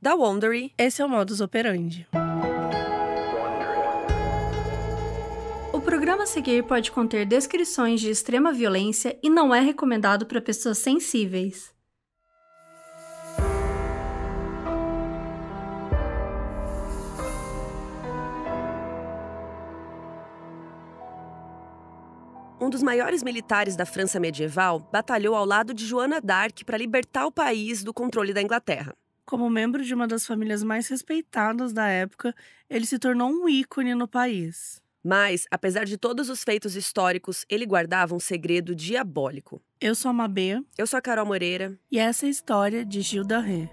Da Wondery, esse é o modus operandi. O programa a seguir pode conter descrições de extrema violência e não é recomendado para pessoas sensíveis. um dos maiores militares da França medieval, batalhou ao lado de Joana d'Arc para libertar o país do controle da Inglaterra. Como membro de uma das famílias mais respeitadas da época, ele se tornou um ícone no país. Mas, apesar de todos os feitos históricos, ele guardava um segredo diabólico. Eu sou a Mabê. Eu sou a Carol Moreira. E essa é a história de Gilda Ré.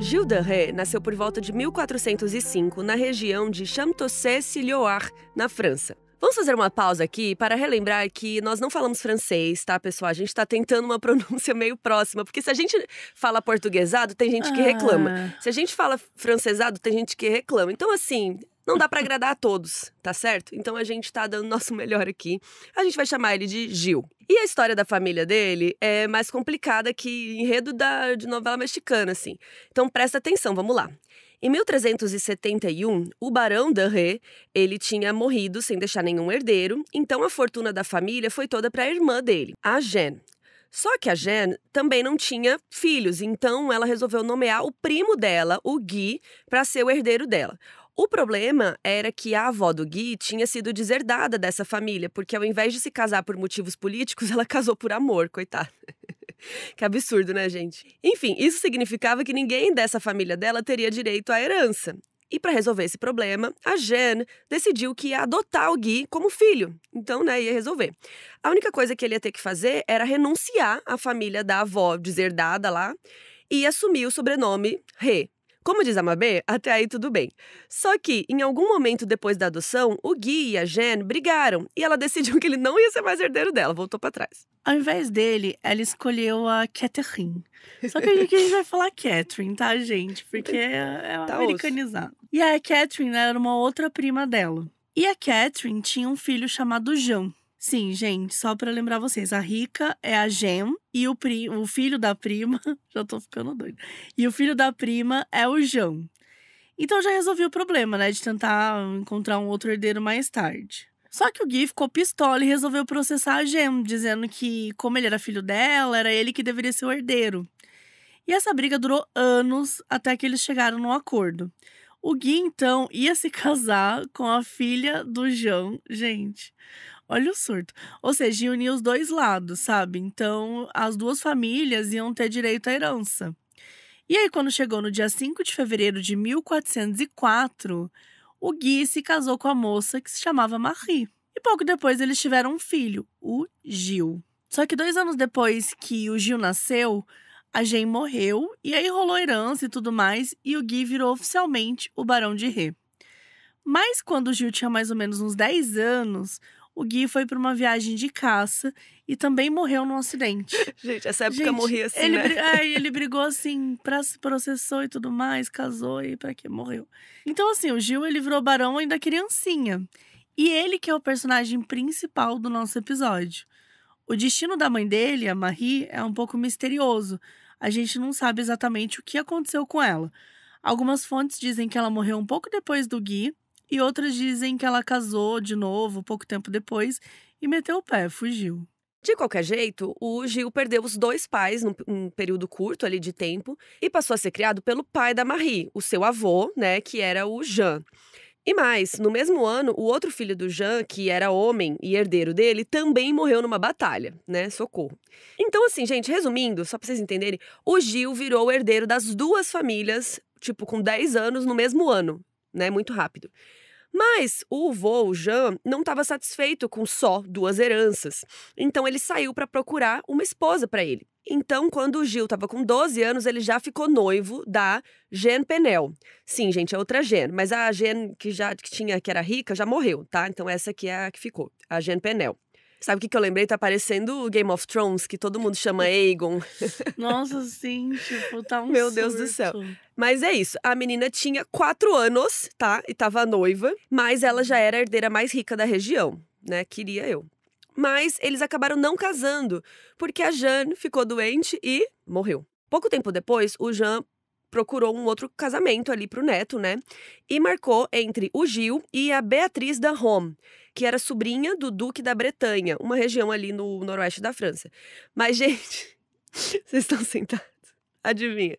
Gilda Ré nasceu por volta de 1405 na região de Champtocé-Silloire, na França. Vamos fazer uma pausa aqui para relembrar que nós não falamos francês, tá, pessoal? A gente está tentando uma pronúncia meio próxima, porque se a gente fala portuguesado, tem gente que reclama. Ah. Se a gente fala francesado, tem gente que reclama. Então, assim, não dá para agradar a todos, tá certo? Então a gente tá dando nosso melhor aqui. A gente vai chamar ele de Gil. E a história da família dele é mais complicada que enredo da, de novela mexicana, assim. Então presta atenção, vamos lá. Em 1371, o barão d'Anré, ele tinha morrido sem deixar nenhum herdeiro, então a fortuna da família foi toda para a irmã dele, a Jeanne. Só que a Jeanne também não tinha filhos, então ela resolveu nomear o primo dela, o Guy, para ser o herdeiro dela. O problema era que a avó do Gui tinha sido deserdada dessa família, porque ao invés de se casar por motivos políticos, ela casou por amor, coitada. que absurdo, né, gente? Enfim, isso significava que ninguém dessa família dela teria direito à herança. E para resolver esse problema, a Jeanne decidiu que ia adotar o Gui como filho. Então, né, ia resolver. A única coisa que ele ia ter que fazer era renunciar à família da avó deserdada lá e assumir o sobrenome Rê, como diz a Mabê, até aí tudo bem. Só que, em algum momento depois da adoção, o Gui e a Jen brigaram e ela decidiu que ele não ia ser mais herdeiro dela, voltou para trás. Ao invés dele, ela escolheu a Catherine. Só que a gente vai falar Catherine, tá, gente? Porque é, é tá americanizado. Osso. E a Catherine né, era uma outra prima dela. E a Catherine tinha um filho chamado Jean. Sim, gente, só para lembrar vocês, a rica é a Gem e o, pri, o filho da prima, já tô ficando doido. E o filho da prima é o João. Então já resolvi o problema, né, de tentar encontrar um outro herdeiro mais tarde. Só que o Gui ficou pistola e resolveu processar a Gem, dizendo que como ele era filho dela, era ele que deveria ser o herdeiro. E essa briga durou anos até que eles chegaram num acordo. O Gui, então, ia se casar com a filha do João. Gente, Olha o surto. Ou seja, ia unir os dois lados, sabe? Então, as duas famílias iam ter direito à herança. E aí, quando chegou no dia 5 de fevereiro de 1404, o Gui se casou com a moça que se chamava Marie. E pouco depois eles tiveram um filho, o Gil. Só que dois anos depois que o Gil nasceu, a Jane morreu e aí rolou herança e tudo mais, e o Gui virou oficialmente o Barão de Rê. Mas quando o Gil tinha mais ou menos uns 10 anos, o Gui foi para uma viagem de caça e também morreu num acidente. Gente, essa época Gente, morria assim, ele, né? É, ele brigou assim, pra, se processou e tudo mais, casou e para que morreu. Então assim, o Gil ele virou barão ainda criancinha. E ele que é o personagem principal do nosso episódio. O destino da mãe dele, a Marie, é um pouco misterioso. A gente não sabe exatamente o que aconteceu com ela. Algumas fontes dizem que ela morreu um pouco depois do Gui, e outras dizem que ela casou de novo pouco tempo depois e meteu o pé, fugiu. De qualquer jeito, o Gil perdeu os dois pais num, período curto ali de tempo e passou a ser criado pelo pai da Marie, o seu avô, né, que era o Jean. E mais, no mesmo ano, o outro filho do Jean, que era homem e herdeiro dele, também morreu numa batalha, né? Socorro. Então, assim, gente, resumindo, só pra vocês entenderem, o Gil virou o herdeiro das duas famílias, tipo, com 10 anos no mesmo ano, né? Muito rápido. Mas o vô, Jean, não estava satisfeito com só duas heranças. Então ele saiu para procurar uma esposa para ele. Então, quando o Gil estava com 12 anos, ele já ficou noivo da Jean Penel. Sim, gente, é outra Jean, mas a Jean que já que tinha que era rica já morreu, tá? Então essa aqui é a que ficou, a Jean Penel. Sabe o que, que eu lembrei? Tá parecendo o Game of Thrones, que todo mundo chama Aegon. Nossa, sim, tipo, tá um Meu Deus do céu. Mas é isso. A menina tinha quatro anos, tá? E tava noiva, mas ela já era a herdeira mais rica da região, né? Queria eu. Mas eles acabaram não casando, porque a Jeanne ficou doente e morreu. Pouco tempo depois, o Jean procurou um outro casamento ali pro neto, né? E marcou entre o Gil e a Beatriz da Rome, que era sobrinha do Duque da Bretanha, uma região ali no noroeste da França. Mas, gente, vocês estão sentados. Adivinha?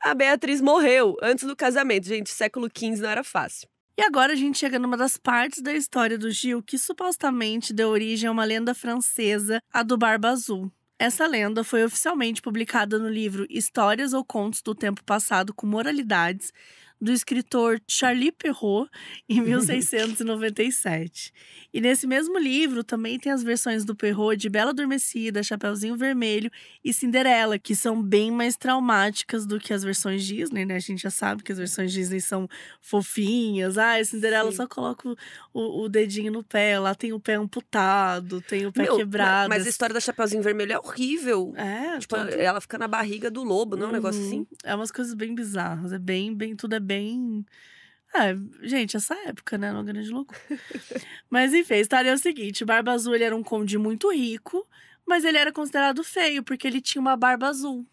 A Beatriz morreu antes do casamento. Gente, século XV não era fácil. E agora a gente chega numa das partes da história do Gil que supostamente deu origem a uma lenda francesa, a do Barba Azul. Essa lenda foi oficialmente publicada no livro Histórias ou Contos do Tempo Passado com Moralidades, do escritor Charlie Perrault, em 1697. e nesse mesmo livro também tem as versões do Perrault de Bela Adormecida, Chapeuzinho Vermelho e Cinderela, que são bem mais traumáticas do que as versões Disney, né? A gente já sabe que as versões Disney são fofinhas. Ah, Cinderela Sim. só coloca o, o, o, dedinho no pé, lá tem o pé amputado, tem o pé Meu, quebrado. Mas a história da Chapeuzinho Vermelho é horrível. É, tipo, ela fica na barriga do lobo, não é um uhum. negócio assim? É umas coisas bem bizarras, é bem, bem, tudo é bem. Ah, gente, essa época, né? É uma grande loucura. mas enfim, a história é o seguinte: Barba Azul ele era um conde muito rico, mas ele era considerado feio porque ele tinha uma barba azul.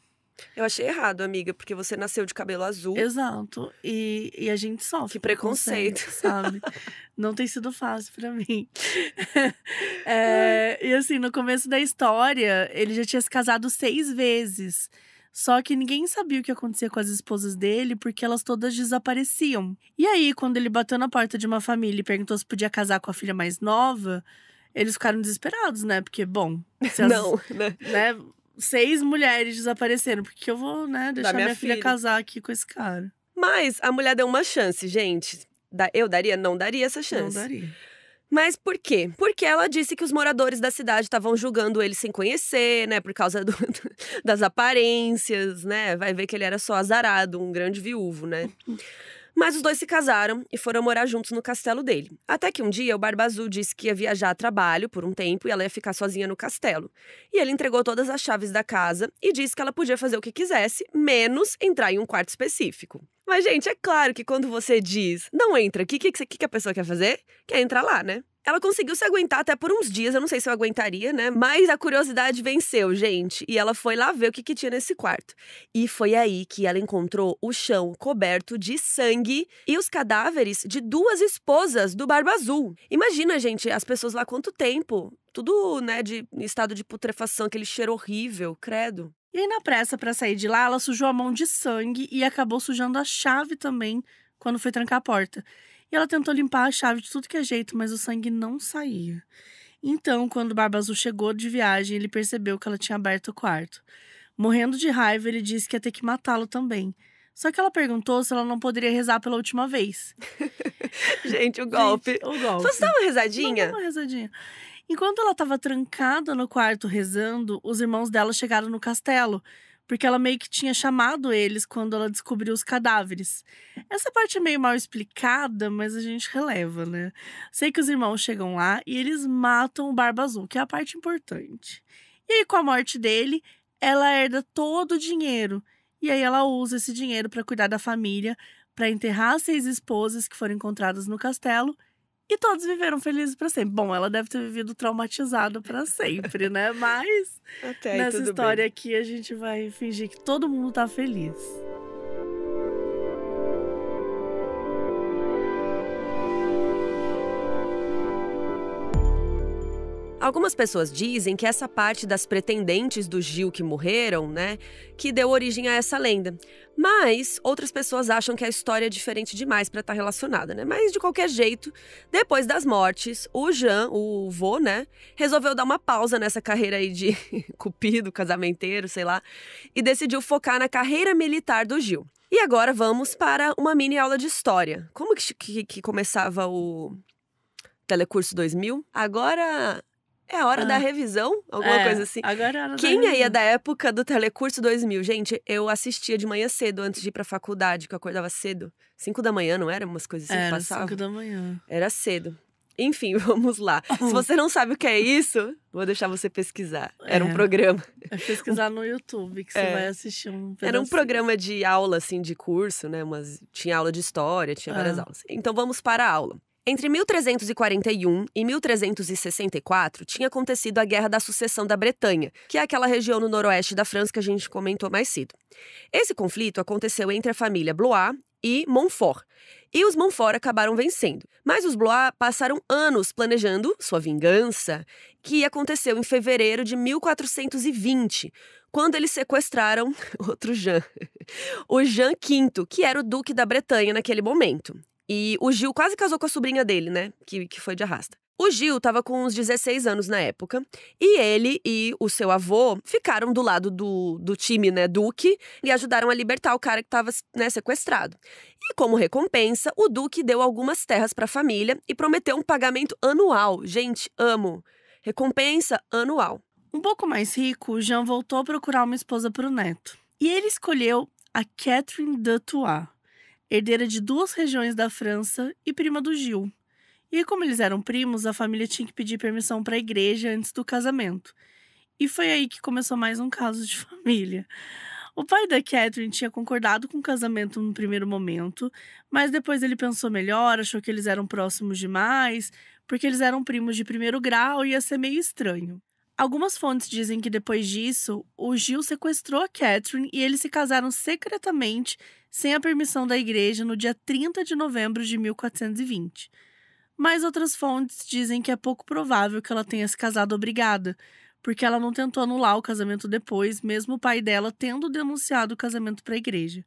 Eu achei errado, amiga, porque você nasceu de cabelo azul. Exato. E, e a gente sofre. Que preconceito. Sabe? Não tem sido fácil para mim. É, e assim, no começo da história, ele já tinha se casado seis vezes. Só que ninguém sabia o que acontecia com as esposas dele porque elas todas desapareciam. E aí, quando ele bateu na porta de uma família e perguntou se podia casar com a filha mais nova, eles ficaram desesperados, né? Porque, bom. As, Não, né? né? Seis mulheres desapareceram, porque eu vou, né, deixar da minha, minha filha, filha casar aqui com esse cara. Mas a mulher deu uma chance, gente. Eu daria? Não daria essa chance. Não daria. Mas por quê? Porque ela disse que os moradores da cidade estavam julgando ele sem conhecer, né? Por causa do, das aparências, né? Vai ver que ele era só azarado, um grande viúvo, né? Mas os dois se casaram e foram morar juntos no castelo dele. Até que um dia o Barba Azul disse que ia viajar a trabalho por um tempo e ela ia ficar sozinha no castelo. E ele entregou todas as chaves da casa e disse que ela podia fazer o que quisesse, menos entrar em um quarto específico. Mas, gente, é claro que quando você diz não entra aqui, o que, que, que a pessoa quer fazer? Quer entrar lá, né? Ela conseguiu se aguentar até por uns dias, eu não sei se eu aguentaria, né? Mas a curiosidade venceu, gente. E ela foi lá ver o que, que tinha nesse quarto. E foi aí que ela encontrou o chão coberto de sangue e os cadáveres de duas esposas do Barba Azul. Imagina, gente, as pessoas lá quanto tempo. Tudo, né, de estado de putrefação, aquele cheiro horrível, credo. E aí, na pressa para sair de lá, ela sujou a mão de sangue e acabou sujando a chave também quando foi trancar a porta e ela tentou limpar a chave de tudo que é jeito, mas o sangue não saía. Então, quando Barba Azul chegou de viagem, ele percebeu que ela tinha aberto o quarto. Morrendo de raiva, ele disse que ia ter que matá-lo também. Só que ela perguntou se ela não poderia rezar pela última vez. Gente, o golpe. Gente, o golpe. Posso uma rezadinha? Não, dá uma rezadinha. Enquanto ela estava trancada no quarto rezando, os irmãos dela chegaram no castelo porque ela meio que tinha chamado eles quando ela descobriu os cadáveres. Essa parte é meio mal explicada, mas a gente releva, né? Sei que os irmãos chegam lá e eles matam o Barba Azul, que é a parte importante. E aí, com a morte dele, ela herda todo o dinheiro. E aí ela usa esse dinheiro para cuidar da família, para enterrar as seis esposas que foram encontradas no castelo e todos viveram felizes para sempre. Bom, ela deve ter vivido traumatizada para sempre, né? Mas Até aí, nessa história bem. aqui a gente vai fingir que todo mundo tá feliz. Algumas pessoas dizem que essa parte das pretendentes do Gil que morreram, né, que deu origem a essa lenda. Mas outras pessoas acham que a história é diferente demais para estar tá relacionada, né? Mas de qualquer jeito, depois das mortes, o Jean, o vô, né, resolveu dar uma pausa nessa carreira aí de cupido, casamenteiro, sei lá, e decidiu focar na carreira militar do Gil. E agora vamos para uma mini aula de história. Como que, que, que começava o Telecurso 2000? Agora é a hora ah. da revisão, alguma é, coisa assim. Agora é a hora Quem aí é da época do Telecurso 2000? Gente, eu assistia de manhã cedo, antes de ir pra faculdade, que eu acordava cedo. Cinco da manhã, não era? Umas coisas assim era, que passavam. cinco da manhã. Era cedo. Enfim, vamos lá. Se hum. você não sabe o que é isso, vou deixar você pesquisar. Era é, um programa. É pesquisar no YouTube, que você é. vai assistir um pedacinho. Era um programa de aula, assim, de curso, né? Mas Tinha aula de história, tinha várias ah. aulas. Então vamos para a aula. Entre 1341 e 1364 tinha acontecido a Guerra da Sucessão da Bretanha, que é aquela região no noroeste da França que a gente comentou mais cedo. Esse conflito aconteceu entre a família Blois e Montfort. E os Montfort acabaram vencendo. Mas os Blois passaram anos planejando sua vingança, que aconteceu em fevereiro de 1420, quando eles sequestraram outro Jean, o Jean V, que era o duque da Bretanha naquele momento. E o Gil quase casou com a sobrinha dele, né? Que, que foi de arrasta. O Gil estava com uns 16 anos na época, e ele e o seu avô ficaram do lado do, do time, né, Duque, e ajudaram a libertar o cara que estava né, sequestrado. E como recompensa, o Duque deu algumas terras para a família e prometeu um pagamento anual. Gente, amo. Recompensa anual. Um pouco mais rico, Jean voltou a procurar uma esposa para o neto. E ele escolheu a Catherine de herdeira de duas regiões da França e prima do Gil. E como eles eram primos, a família tinha que pedir permissão para a igreja antes do casamento. E foi aí que começou mais um caso de família. O pai da Catherine tinha concordado com o casamento no primeiro momento, mas depois ele pensou melhor, achou que eles eram próximos demais, porque eles eram primos de primeiro grau e ia ser meio estranho. Algumas fontes dizem que depois disso, o Gil sequestrou a Catherine e eles se casaram secretamente sem a permissão da igreja no dia 30 de novembro de 1420. Mas outras fontes dizem que é pouco provável que ela tenha se casado obrigada, porque ela não tentou anular o casamento depois, mesmo o pai dela tendo denunciado o casamento para a igreja.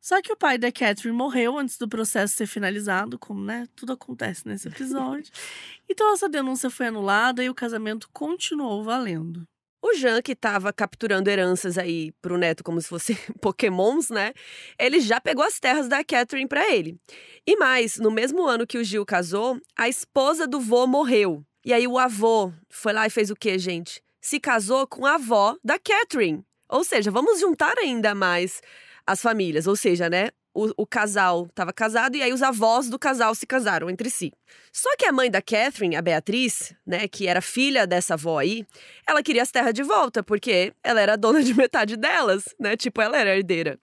Só que o pai da Catherine morreu antes do processo ser finalizado, como né, tudo acontece nesse episódio. então essa denúncia foi anulada e o casamento continuou valendo. O Jean, que estava capturando heranças aí pro neto como se fossem pokémons, né? Ele já pegou as terras da Catherine para ele. E mais, no mesmo ano que o Gil casou, a esposa do vô morreu. E aí o avô foi lá e fez o quê, gente? Se casou com a avó da Catherine. Ou seja, vamos juntar ainda mais as famílias. Ou seja, né? o, o casal estava casado e aí os avós do casal se casaram entre si. Só que a mãe da Catherine, a Beatriz, né, que era filha dessa avó aí, ela queria as terras de volta, porque ela era dona de metade delas, né? Tipo, ela era herdeira.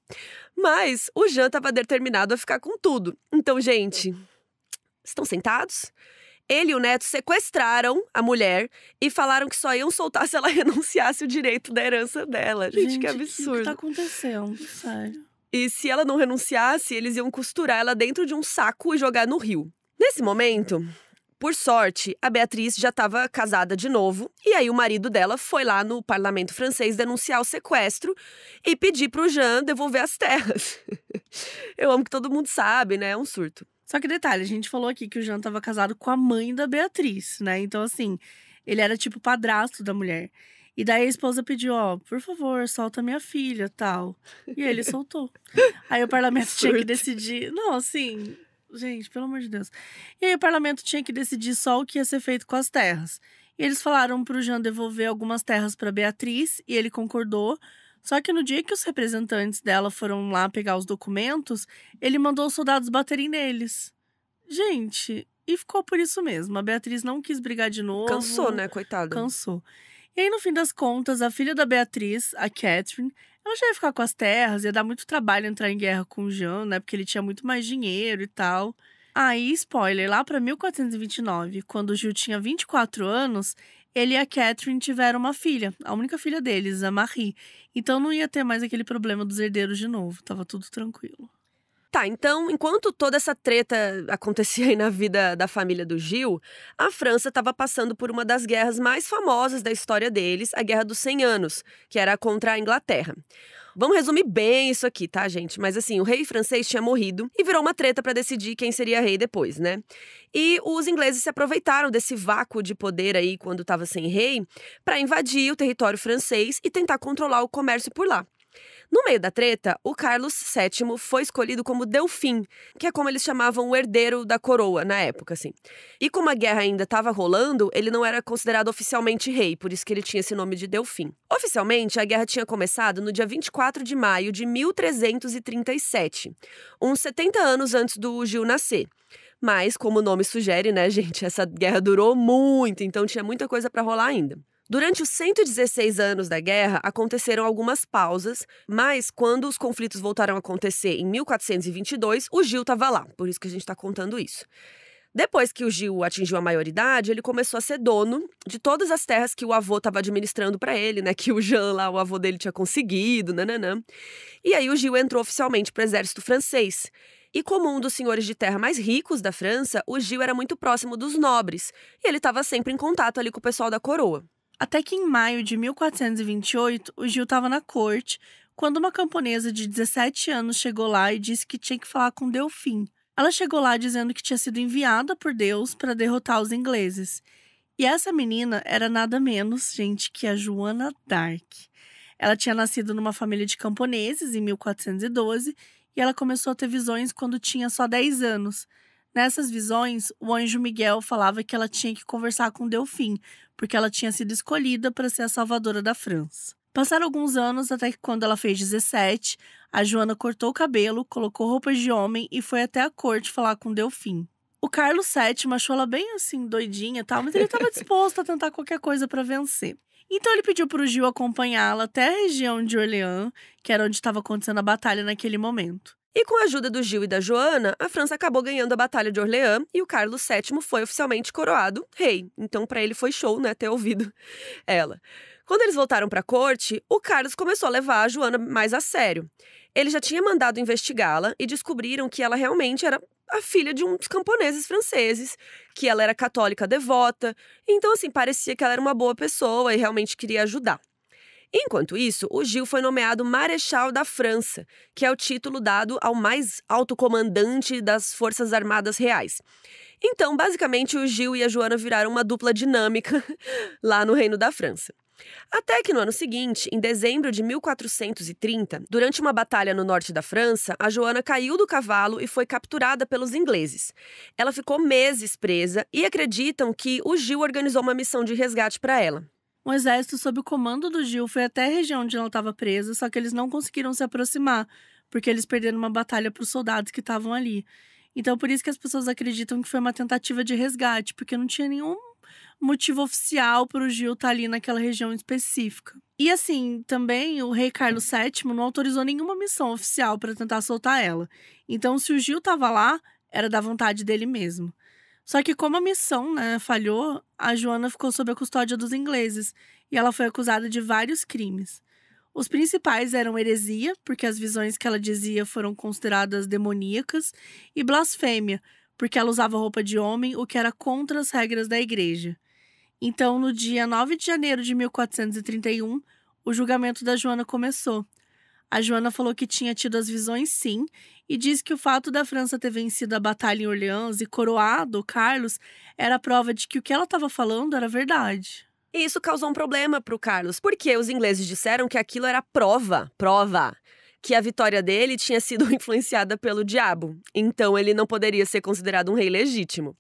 Mas o Jean estava determinado a ficar com tudo. Então, gente, estão sentados? Ele e o neto sequestraram a mulher e falaram que só iam soltar se ela renunciasse o direito da herança dela. Gente, gente que absurdo. O que, que tá acontecendo? Sério. E se ela não renunciasse, eles iam costurar ela dentro de um saco e jogar no rio. Nesse momento, por sorte, a Beatriz já estava casada de novo, e aí o marido dela foi lá no parlamento francês denunciar o sequestro e pedir para o Jean devolver as terras. Eu amo que todo mundo sabe, né? É um surto. Só que detalhe, a gente falou aqui que o Jean estava casado com a mãe da Beatriz, né? Então, assim, ele era tipo padrasto da mulher. E daí a esposa pediu, ó, por favor, solta minha filha, tal. E ele soltou. Aí o parlamento tinha que decidir. Não, assim, gente, pelo amor de Deus. E aí o parlamento tinha que decidir só o que ia ser feito com as terras. E eles falaram pro Jean devolver algumas terras para Beatriz e ele concordou. Só que no dia que os representantes dela foram lá pegar os documentos, ele mandou os soldados baterem neles. Gente, e ficou por isso mesmo. A Beatriz não quis brigar de novo. Cansou, né, coitado? Cansou. E aí, no fim das contas, a filha da Beatriz, a Catherine, ela já ia ficar com as terras, ia dar muito trabalho entrar em guerra com o Jean, né? Porque ele tinha muito mais dinheiro e tal. Aí, spoiler, lá para 1429, quando o Gil tinha 24 anos, ele e a Catherine tiveram uma filha, a única filha deles, a Marie. Então não ia ter mais aquele problema dos herdeiros de novo, tava tudo tranquilo. Tá, então, enquanto toda essa treta acontecia aí na vida da família do Gil, a França estava passando por uma das guerras mais famosas da história deles, a Guerra dos 100 Anos, que era contra a Inglaterra. Vamos resumir bem isso aqui, tá, gente? Mas assim, o rei francês tinha morrido e virou uma treta para decidir quem seria rei depois, né? E os ingleses se aproveitaram desse vácuo de poder aí quando estava sem rei para invadir o território francês e tentar controlar o comércio por lá. No meio da treta, o Carlos VII foi escolhido como Delfim, que é como eles chamavam o herdeiro da coroa na época, assim. E como a guerra ainda estava rolando, ele não era considerado oficialmente rei, por isso que ele tinha esse nome de Delfim. Oficialmente, a guerra tinha começado no dia 24 de maio de 1337, uns 70 anos antes do Gil nascer. Mas, como o nome sugere, né, gente, essa guerra durou muito, então tinha muita coisa para rolar ainda. Durante os 116 anos da guerra, aconteceram algumas pausas, mas quando os conflitos voltaram a acontecer em 1422, o Gil estava lá, por isso que a gente está contando isso. Depois que o Gil atingiu a maioridade, ele começou a ser dono de todas as terras que o avô estava administrando para ele, né? Que o Jean lá, o avô dele, tinha conseguido, nananã. E aí o Gil entrou oficialmente para o exército francês. E como um dos senhores de terra mais ricos da França, o Gil era muito próximo dos nobres e ele estava sempre em contato ali com o pessoal da coroa. Até que em maio de 1428, o Gil estava na corte, quando uma camponesa de 17 anos chegou lá e disse que tinha que falar com Delfim. Ela chegou lá dizendo que tinha sido enviada por Deus para derrotar os ingleses. E essa menina era nada menos, gente, que a Joana Dark. Ela tinha nascido numa família de camponeses em 1412 e ela começou a ter visões quando tinha só 10 anos. Nessas visões, o anjo Miguel falava que ela tinha que conversar com Delfim, porque ela tinha sido escolhida para ser a salvadora da França. Passaram alguns anos até que, quando ela fez 17, a Joana cortou o cabelo, colocou roupas de homem e foi até a corte falar com Delfim. O Carlos VII achou ela bem assim, doidinha e tal, mas ele estava disposto a tentar qualquer coisa para vencer. Então ele pediu para o Gil acompanhá-la até a região de Orleans, que era onde estava acontecendo a batalha naquele momento. E com a ajuda do Gil e da Joana, a França acabou ganhando a Batalha de Orleans e o Carlos VII foi oficialmente coroado rei. Então, para ele foi show, né, ter ouvido ela. Quando eles voltaram para a corte, o Carlos começou a levar a Joana mais a sério. Ele já tinha mandado investigá-la e descobriram que ela realmente era a filha de uns camponeses franceses, que ela era católica devota. Então, assim, parecia que ela era uma boa pessoa e realmente queria ajudar. Enquanto isso, o Gil foi nomeado Marechal da França, que é o título dado ao mais alto comandante das Forças Armadas Reais. Então, basicamente, o Gil e a Joana viraram uma dupla dinâmica lá no Reino da França. Até que no ano seguinte, em dezembro de 1430, durante uma batalha no norte da França, a Joana caiu do cavalo e foi capturada pelos ingleses. Ela ficou meses presa e acreditam que o Gil organizou uma missão de resgate para ela um exército sob o comando do Gil foi até a região onde ela estava presa, só que eles não conseguiram se aproximar, porque eles perderam uma batalha para os soldados que estavam ali. Então, por isso que as pessoas acreditam que foi uma tentativa de resgate, porque não tinha nenhum motivo oficial para o Gil estar tá ali naquela região específica. E assim, também o rei Carlos VII não autorizou nenhuma missão oficial para tentar soltar ela. Então, se o Gil estava lá, era da vontade dele mesmo. Só que como a missão né, falhou, a Joana ficou sob a custódia dos ingleses e ela foi acusada de vários crimes. Os principais eram heresia, porque as visões que ela dizia foram consideradas demoníacas, e blasfêmia, porque ela usava roupa de homem, o que era contra as regras da igreja. Então, no dia 9 de janeiro de 1431, o julgamento da Joana começou. A Joana falou que tinha tido as visões, sim, e diz que o fato da França ter vencido a batalha em Orleans e coroado Carlos era prova de que o que ela estava falando era verdade. E isso causou um problema para o Carlos, porque os ingleses disseram que aquilo era prova, prova, que a vitória dele tinha sido influenciada pelo diabo. Então ele não poderia ser considerado um rei legítimo.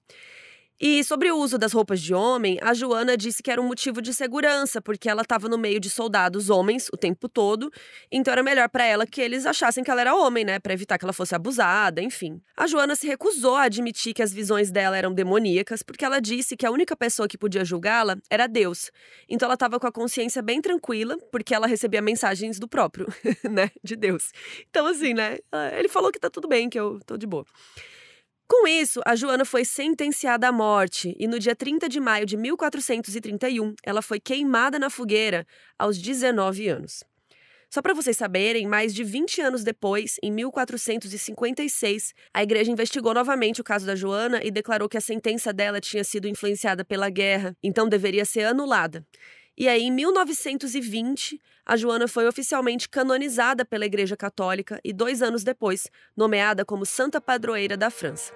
E sobre o uso das roupas de homem, a Joana disse que era um motivo de segurança, porque ela estava no meio de soldados homens o tempo todo, então era melhor para ela que eles achassem que ela era homem, né, para evitar que ela fosse abusada, enfim. A Joana se recusou a admitir que as visões dela eram demoníacas, porque ela disse que a única pessoa que podia julgá-la era Deus. Então ela estava com a consciência bem tranquila, porque ela recebia mensagens do próprio, né, de Deus. Então assim, né, ele falou que tá tudo bem, que eu tô de boa. Com isso, a Joana foi sentenciada à morte e no dia 30 de maio de 1431, ela foi queimada na fogueira aos 19 anos. Só para vocês saberem, mais de 20 anos depois, em 1456, a igreja investigou novamente o caso da Joana e declarou que a sentença dela tinha sido influenciada pela guerra, então deveria ser anulada. E aí, em 1920, a Joana foi oficialmente canonizada pela Igreja Católica e, dois anos depois, nomeada como Santa Padroeira da França.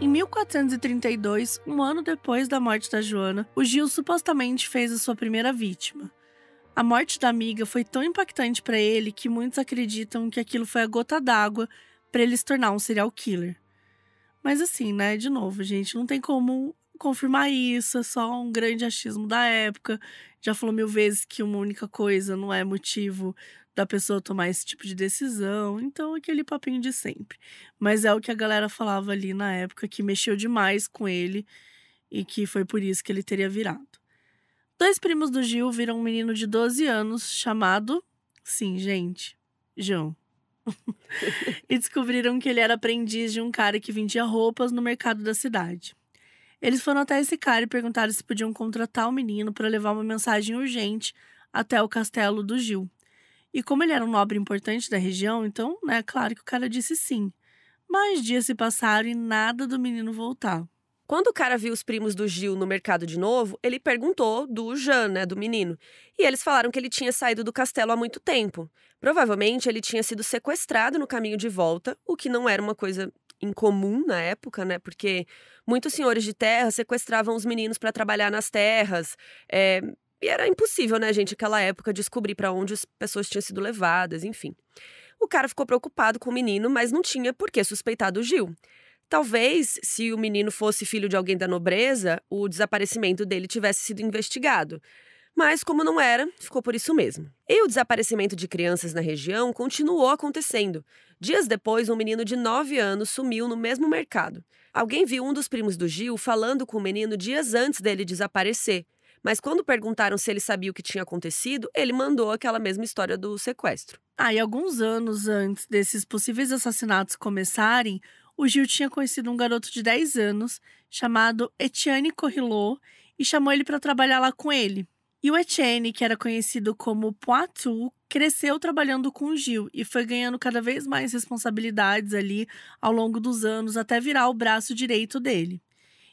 Em 1432, um ano depois da morte da Joana, o Gil supostamente fez a sua primeira vítima. A morte da amiga foi tão impactante para ele que muitos acreditam que aquilo foi a gota d'água para ele se tornar um serial killer. Mas assim, né, de novo, gente, não tem como confirmar isso, é só um grande achismo da época. Já falou mil vezes que uma única coisa não é motivo da pessoa tomar esse tipo de decisão, então aquele papinho de sempre. Mas é o que a galera falava ali na época que mexeu demais com ele e que foi por isso que ele teria virado. Dois primos do Gil viram um menino de 12 anos chamado. Sim, gente. João. e descobriram que ele era aprendiz de um cara que vendia roupas no mercado da cidade. Eles foram até esse cara e perguntaram se podiam contratar o menino para levar uma mensagem urgente até o castelo do Gil. E como ele era um nobre importante da região, então, né, claro que o cara disse sim. Mas dias se passaram e nada do menino voltar. Quando o cara viu os primos do Gil no mercado de novo, ele perguntou do Jean, né, do menino. E eles falaram que ele tinha saído do castelo há muito tempo. Provavelmente ele tinha sido sequestrado no caminho de volta, o que não era uma coisa incomum na época, né? Porque muitos senhores de terra sequestravam os meninos para trabalhar nas terras. É... E era impossível, né, gente, aquela época, descobrir para onde as pessoas tinham sido levadas, enfim. O cara ficou preocupado com o menino, mas não tinha por que suspeitar do Gil. Talvez, se o menino fosse filho de alguém da nobreza, o desaparecimento dele tivesse sido investigado. Mas, como não era, ficou por isso mesmo. E o desaparecimento de crianças na região continuou acontecendo. Dias depois, um menino de 9 anos sumiu no mesmo mercado. Alguém viu um dos primos do Gil falando com o menino dias antes dele desaparecer. Mas quando perguntaram se ele sabia o que tinha acontecido, ele mandou aquela mesma história do sequestro. Ah, alguns anos antes desses possíveis assassinatos começarem, o Gil tinha conhecido um garoto de 10 anos chamado Etienne Corrilot e chamou ele para trabalhar lá com ele. E o Etienne, que era conhecido como Poitou, cresceu trabalhando com o Gil e foi ganhando cada vez mais responsabilidades ali ao longo dos anos até virar o braço direito dele.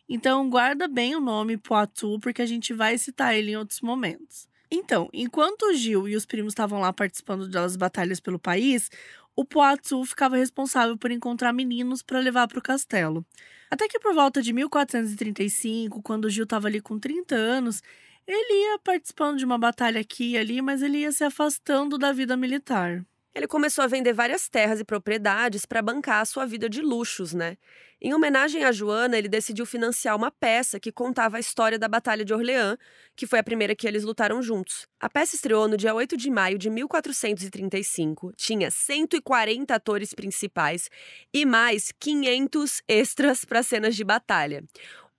Então guarda bem o nome Poitou porque a gente vai citar ele em outros momentos. Então, enquanto o Gil e os primos estavam lá participando das batalhas pelo país, o Poitou ficava responsável por encontrar meninos para levar para o castelo. Até que por volta de 1435, quando Gil estava ali com 30 anos, ele ia participando de uma batalha aqui e ali, mas ele ia se afastando da vida militar. Ele começou a vender várias terras e propriedades para bancar a sua vida de luxos, né? Em homenagem a Joana, ele decidiu financiar uma peça que contava a história da Batalha de Orleans, que foi a primeira que eles lutaram juntos. A peça estreou no dia 8 de maio de 1435, tinha 140 atores principais e mais 500 extras para cenas de batalha.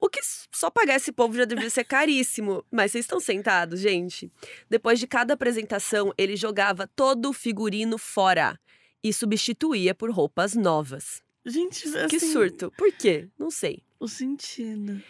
O que só pagar esse povo já devia ser caríssimo. Mas vocês estão sentados, gente. Depois de cada apresentação, ele jogava todo o figurino fora e substituía por roupas novas. Gente, assim, que surto. Por quê? Não sei. O sentido.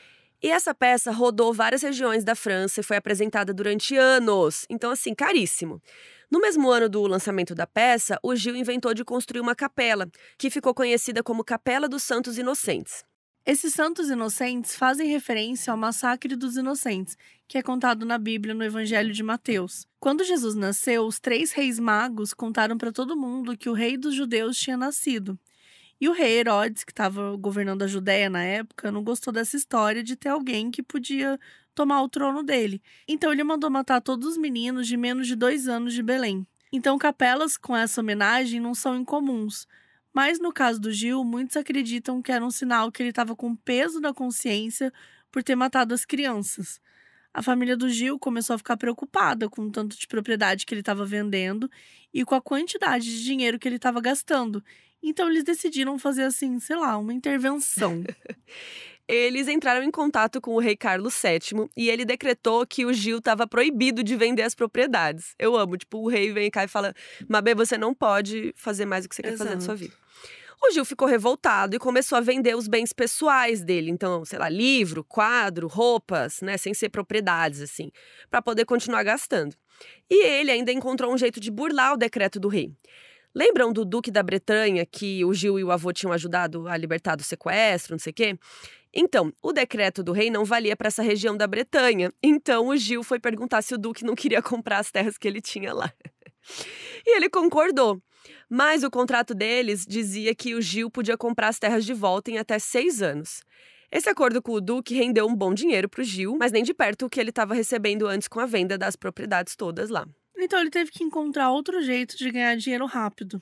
E essa peça rodou várias regiões da França e foi apresentada durante anos. Então, assim, caríssimo. No mesmo ano do lançamento da peça, o Gil inventou de construir uma capela, que ficou conhecida como Capela dos Santos Inocentes. Esses santos inocentes fazem referência ao massacre dos inocentes, que é contado na Bíblia no Evangelho de Mateus. Quando Jesus nasceu, os três reis magos contaram para todo mundo que o rei dos judeus tinha nascido. E o rei Herodes, que estava governando a Judéia na época, não gostou dessa história de ter alguém que podia tomar o trono dele. Então ele mandou matar todos os meninos de menos de dois anos de Belém. Então capelas com essa homenagem não são incomuns. Mas no caso do Gil, muitos acreditam que era um sinal que ele estava com peso na consciência por ter matado as crianças. A família do Gil começou a ficar preocupada com o tanto de propriedade que ele estava vendendo e com a quantidade de dinheiro que ele estava gastando. Então eles decidiram fazer assim, sei lá, uma intervenção. eles entraram em contato com o rei Carlos VII e ele decretou que o Gil estava proibido de vender as propriedades. Eu amo, tipo, o rei vem cá e fala: Mabê, você não pode fazer mais o que você Exato. quer fazer na sua vida. O Gil ficou revoltado e começou a vender os bens pessoais dele, então, sei lá, livro, quadro, roupas, né, sem ser propriedades assim, para poder continuar gastando. E ele ainda encontrou um jeito de burlar o decreto do rei. Lembram do Duque da Bretanha que o Gil e o avô tinham ajudado a libertar do sequestro, não sei o quê? Então, o decreto do rei não valia para essa região da Bretanha. Então, o Gil foi perguntar se o Duque não queria comprar as terras que ele tinha lá. E ele concordou. Mas o contrato deles dizia que o Gil podia comprar as terras de volta em até seis anos. Esse acordo com o Duque rendeu um bom dinheiro para o Gil, mas nem de perto o que ele estava recebendo antes com a venda das propriedades todas lá. Então ele teve que encontrar outro jeito de ganhar dinheiro rápido.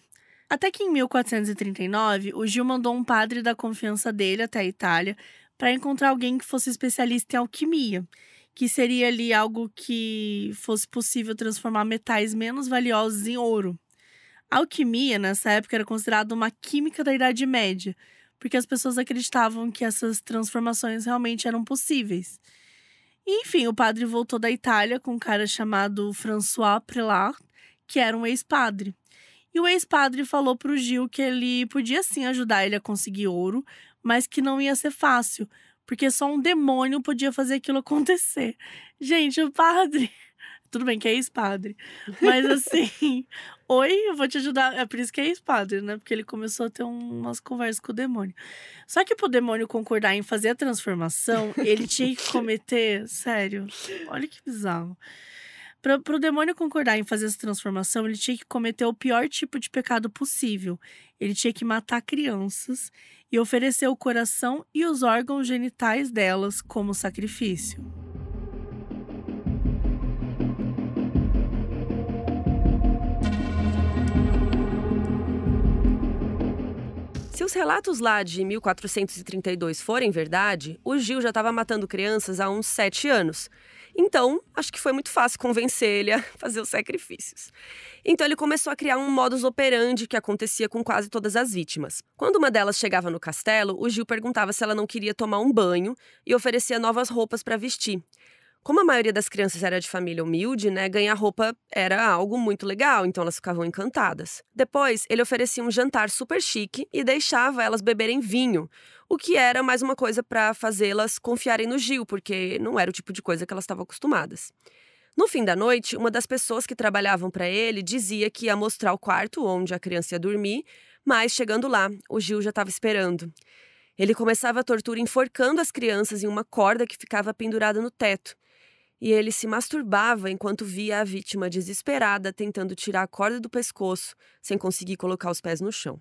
Até que em 1439, o Gil mandou um padre da confiança dele até a Itália para encontrar alguém que fosse especialista em alquimia, que seria ali algo que fosse possível transformar metais menos valiosos em ouro. A alquimia, nessa época, era considerada uma química da Idade Média, porque as pessoas acreditavam que essas transformações realmente eram possíveis enfim, o padre voltou da Itália com um cara chamado François Prelat, que era um ex-padre. E o ex-padre falou pro Gil que ele podia sim ajudar ele a conseguir ouro, mas que não ia ser fácil, porque só um demônio podia fazer aquilo acontecer. Gente, o padre tudo bem que é ex-padre. Mas assim, oi, eu vou te ajudar. É por isso que é ex-padre, né? Porque ele começou a ter umas conversas com o demônio. Só que pro demônio concordar em fazer a transformação, ele tinha que cometer. Sério, olha que bizarro. Pra, pro demônio concordar em fazer essa transformação, ele tinha que cometer o pior tipo de pecado possível. Ele tinha que matar crianças e oferecer o coração e os órgãos genitais delas como sacrifício. os relatos lá de 1432 forem verdade, o Gil já estava matando crianças há uns sete anos. Então, acho que foi muito fácil convencer ele a fazer os sacrifícios. Então, ele começou a criar um modus operandi que acontecia com quase todas as vítimas. Quando uma delas chegava no castelo, o Gil perguntava se ela não queria tomar um banho e oferecia novas roupas para vestir como a maioria das crianças era de família humilde, né, ganhar roupa era algo muito legal, então elas ficavam encantadas. Depois, ele oferecia um jantar super chique e deixava elas beberem vinho, o que era mais uma coisa para fazê-las confiarem no Gil, porque não era o tipo de coisa que elas estavam acostumadas. No fim da noite, uma das pessoas que trabalhavam para ele dizia que ia mostrar o quarto onde a criança ia dormir, mas chegando lá, o Gil já estava esperando. Ele começava a tortura enforcando as crianças em uma corda que ficava pendurada no teto e ele se masturbava enquanto via a vítima desesperada tentando tirar a corda do pescoço, sem conseguir colocar os pés no chão.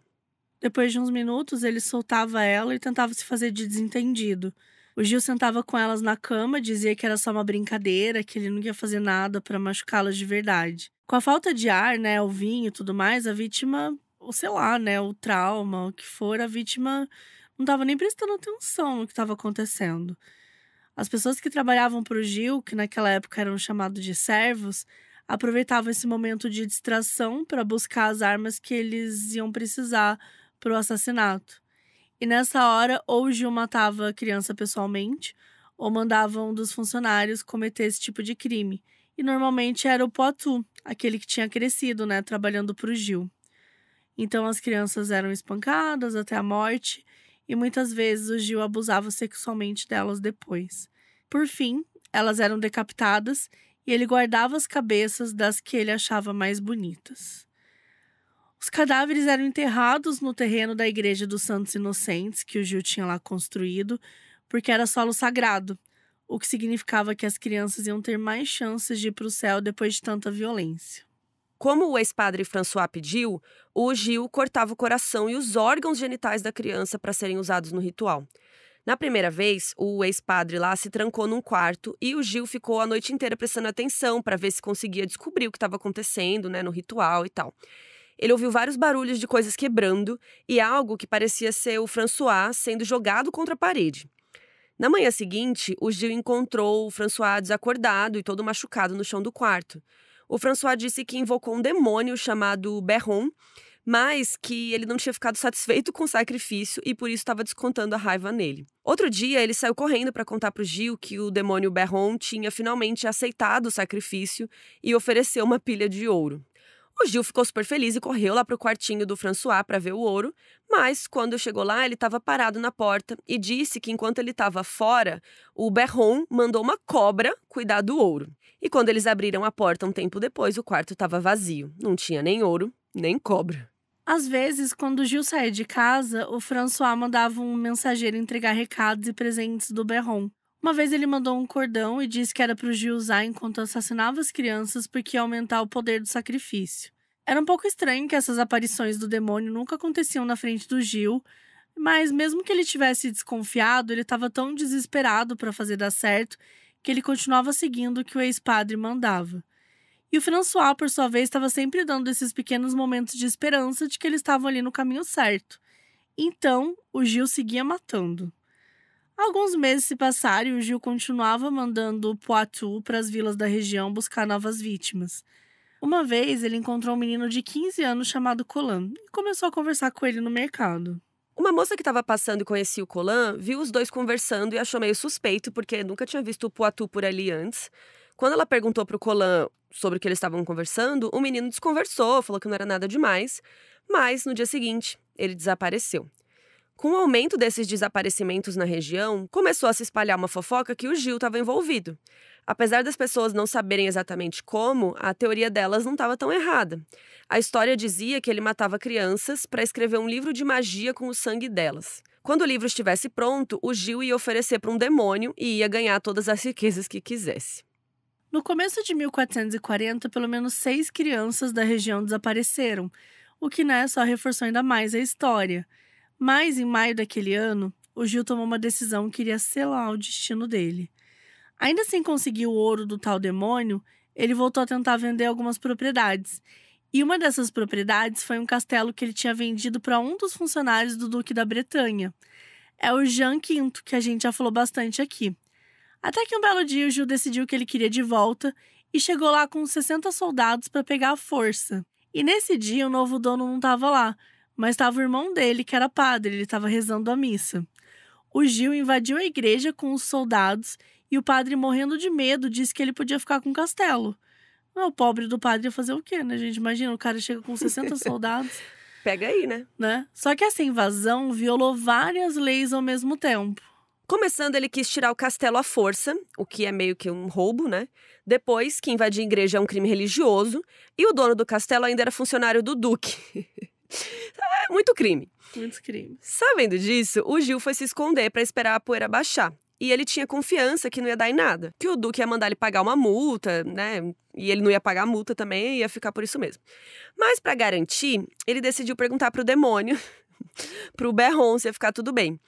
Depois de uns minutos, ele soltava ela e tentava se fazer de desentendido. O Gil sentava com elas na cama, dizia que era só uma brincadeira, que ele não ia fazer nada para machucá-las de verdade. Com a falta de ar, né, o vinho e tudo mais, a vítima, ou sei lá, né, o trauma, o que for, a vítima não estava nem prestando atenção no que estava acontecendo. As pessoas que trabalhavam para o Gil, que naquela época eram chamados de servos, aproveitavam esse momento de distração para buscar as armas que eles iam precisar para o assassinato. E nessa hora, ou o Gil matava a criança pessoalmente, ou mandava um dos funcionários cometer esse tipo de crime. E normalmente era o Poitou, aquele que tinha crescido, né, trabalhando para o Gil. Então as crianças eram espancadas até a morte e muitas vezes o Gil abusava sexualmente delas depois. Por fim, elas eram decapitadas e ele guardava as cabeças das que ele achava mais bonitas. Os cadáveres eram enterrados no terreno da Igreja dos Santos Inocentes, que o Gil tinha lá construído, porque era solo sagrado, o que significava que as crianças iam ter mais chances de ir para o céu depois de tanta violência. Como o ex-padre François pediu, o Gil cortava o coração e os órgãos genitais da criança para serem usados no ritual. Na primeira vez, o ex-padre lá se trancou num quarto e o Gil ficou a noite inteira prestando atenção para ver se conseguia descobrir o que estava acontecendo, né, no ritual e tal. Ele ouviu vários barulhos de coisas quebrando e algo que parecia ser o François sendo jogado contra a parede. Na manhã seguinte, o Gil encontrou o François desacordado e todo machucado no chão do quarto. O François disse que invocou um demônio chamado Berron, mas que ele não tinha ficado satisfeito com o sacrifício e por isso estava descontando a raiva nele. Outro dia, ele saiu correndo para contar para o Gil que o demônio Berron tinha finalmente aceitado o sacrifício e ofereceu uma pilha de ouro. O Gil ficou super feliz e correu lá pro quartinho do François para ver o ouro, mas quando chegou lá, ele estava parado na porta e disse que enquanto ele estava fora, o Berron mandou uma cobra cuidar do ouro. E quando eles abriram a porta um tempo depois, o quarto estava vazio, não tinha nem ouro, nem cobra. Às vezes, quando o Gil saía de casa, o François mandava um mensageiro entregar recados e presentes do Berron. Uma vez ele mandou um cordão e disse que era para o Gil usar enquanto assassinava as crianças porque ia aumentar o poder do sacrifício. Era um pouco estranho que essas aparições do demônio nunca aconteciam na frente do Gil, mas mesmo que ele tivesse desconfiado, ele estava tão desesperado para fazer dar certo que ele continuava seguindo o que o ex-padre mandava. E o François, por sua vez, estava sempre dando esses pequenos momentos de esperança de que eles estavam ali no caminho certo. Então, o Gil seguia matando. Alguns meses se passaram e o Gil continuava mandando Poitou para as vilas da região buscar novas vítimas. Uma vez ele encontrou um menino de 15 anos chamado Colan e começou a conversar com ele no mercado. Uma moça que estava passando e conhecia o Colan viu os dois conversando e achou meio suspeito porque nunca tinha visto o Poitou por ali antes. Quando ela perguntou para o Colan sobre o que eles estavam conversando, o menino desconversou, falou que não era nada demais, mas no dia seguinte ele desapareceu. Com o aumento desses desaparecimentos na região, começou a se espalhar uma fofoca que o Gil estava envolvido. Apesar das pessoas não saberem exatamente como, a teoria delas não estava tão errada. A história dizia que ele matava crianças para escrever um livro de magia com o sangue delas. Quando o livro estivesse pronto, o Gil ia oferecer para um demônio e ia ganhar todas as riquezas que quisesse. No começo de 1440, pelo menos seis crianças da região desapareceram, o que né, só reforçou ainda mais a história. Mas em maio daquele ano, o Gil tomou uma decisão que iria selar o destino dele. Ainda sem conseguir o ouro do tal demônio, ele voltou a tentar vender algumas propriedades. E uma dessas propriedades foi um castelo que ele tinha vendido para um dos funcionários do Duque da Bretanha. É o Jean V, que a gente já falou bastante aqui. Até que um belo dia o Gil decidiu que ele queria de volta e chegou lá com 60 soldados para pegar a força. E nesse dia o novo dono não estava lá, mas estava o irmão dele, que era padre, ele estava rezando a missa. O Gil invadiu a igreja com os soldados e o padre, morrendo de medo, disse que ele podia ficar com o castelo. Ah, o pobre do padre ia fazer o quê, né, gente? Imagina, o cara chega com 60 soldados. Pega aí, né? né? Só que essa invasão violou várias leis ao mesmo tempo. Começando, ele quis tirar o castelo à força, o que é meio que um roubo, né? Depois, que invadir a igreja é um crime religioso, e o dono do castelo ainda era funcionário do duque. É muito crime. Muitos crimes. Sabendo disso, o Gil foi se esconder para esperar a poeira baixar. E ele tinha confiança que não ia dar em nada. Que o Duque ia mandar ele pagar uma multa, né? E ele não ia pagar a multa também, ia ficar por isso mesmo. Mas para garantir, ele decidiu perguntar pro demônio, pro Berron, se ia ficar tudo bem.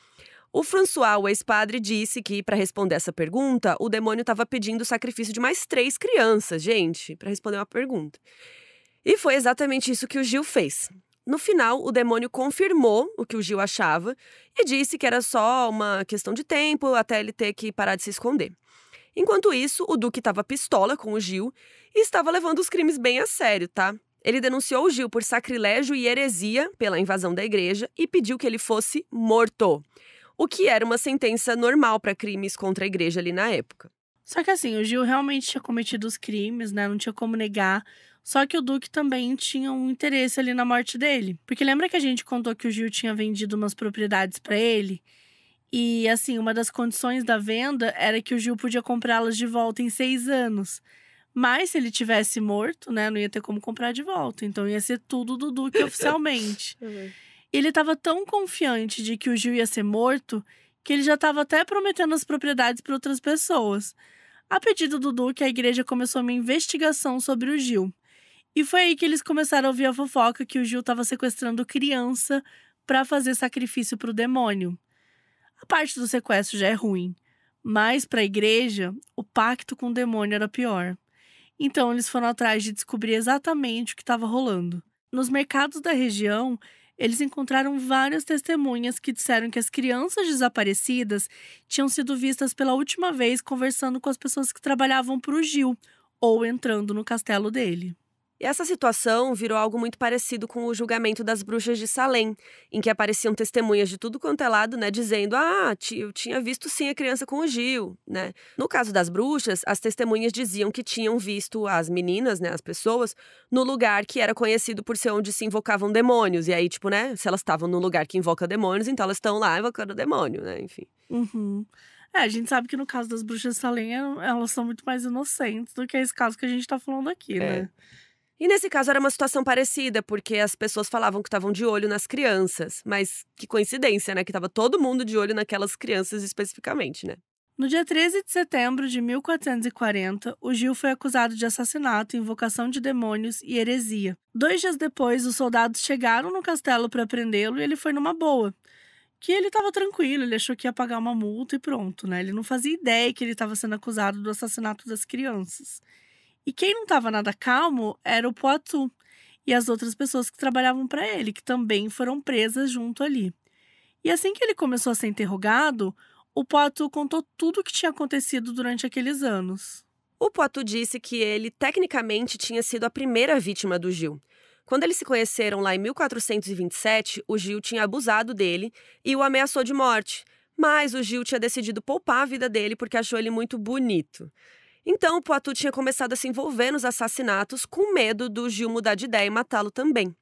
O François, o ex-padre, disse que, para responder essa pergunta, o demônio estava pedindo o sacrifício de mais três crianças, gente, para responder uma pergunta. E foi exatamente isso que o Gil fez. No final, o demônio confirmou o que o Gil achava e disse que era só uma questão de tempo até ele ter que parar de se esconder. Enquanto isso, o Duque estava pistola com o Gil e estava levando os crimes bem a sério, tá? Ele denunciou o Gil por sacrilégio e heresia pela invasão da igreja e pediu que ele fosse morto, o que era uma sentença normal para crimes contra a igreja ali na época. Só que assim, o Gil realmente tinha cometido os crimes, né? Não tinha como negar. Só que o Duque também tinha um interesse ali na morte dele. Porque lembra que a gente contou que o Gil tinha vendido umas propriedades para ele? E, assim, uma das condições da venda era que o Gil podia comprá-las de volta em seis anos. Mas se ele tivesse morto, né, não ia ter como comprar de volta. Então ia ser tudo do Duque oficialmente. Uhum. ele estava tão confiante de que o Gil ia ser morto que ele já estava até prometendo as propriedades para outras pessoas. A pedido do Duque, a igreja começou uma investigação sobre o Gil. E foi aí que eles começaram a ouvir a fofoca que o Gil estava sequestrando criança para fazer sacrifício para o demônio. A parte do sequestro já é ruim, mas para a igreja, o pacto com o demônio era pior. Então eles foram atrás de descobrir exatamente o que estava rolando. Nos mercados da região, eles encontraram várias testemunhas que disseram que as crianças desaparecidas tinham sido vistas pela última vez conversando com as pessoas que trabalhavam para o Gil ou entrando no castelo dele. E essa situação virou algo muito parecido com o julgamento das bruxas de Salem, em que apareciam testemunhas de tudo quanto é lado, né, dizendo: "Ah, eu tinha visto sim a criança com o Gil", né? No caso das bruxas, as testemunhas diziam que tinham visto as meninas, né, as pessoas, no lugar que era conhecido por ser onde se invocavam demônios. E aí, tipo, né, se elas estavam no lugar que invoca demônios, então elas estão lá invocando demônio, né? Enfim. Uhum. É, a gente sabe que no caso das bruxas de Salem, elas são muito mais inocentes do que esse caso que a gente tá falando aqui, é. né? E nesse caso era uma situação parecida, porque as pessoas falavam que estavam de olho nas crianças. Mas que coincidência, né? Que estava todo mundo de olho naquelas crianças especificamente, né? No dia 13 de setembro de 1440, o Gil foi acusado de assassinato, invocação de demônios e heresia. Dois dias depois, os soldados chegaram no castelo para prendê-lo e ele foi numa boa. Que ele estava tranquilo, ele achou que ia pagar uma multa e pronto, né? Ele não fazia ideia que ele estava sendo acusado do assassinato das crianças. E quem não estava nada calmo era o Poitou e as outras pessoas que trabalhavam para ele, que também foram presas junto ali. E assim que ele começou a ser interrogado, o Poitou contou tudo o que tinha acontecido durante aqueles anos. O Poitou disse que ele tecnicamente tinha sido a primeira vítima do Gil. Quando eles se conheceram lá em 1427, o Gil tinha abusado dele e o ameaçou de morte. Mas o Gil tinha decidido poupar a vida dele porque achou ele muito bonito. Então, o Poitou tinha começado a se envolver nos assassinatos com medo do Gil mudar de ideia e matá-lo também.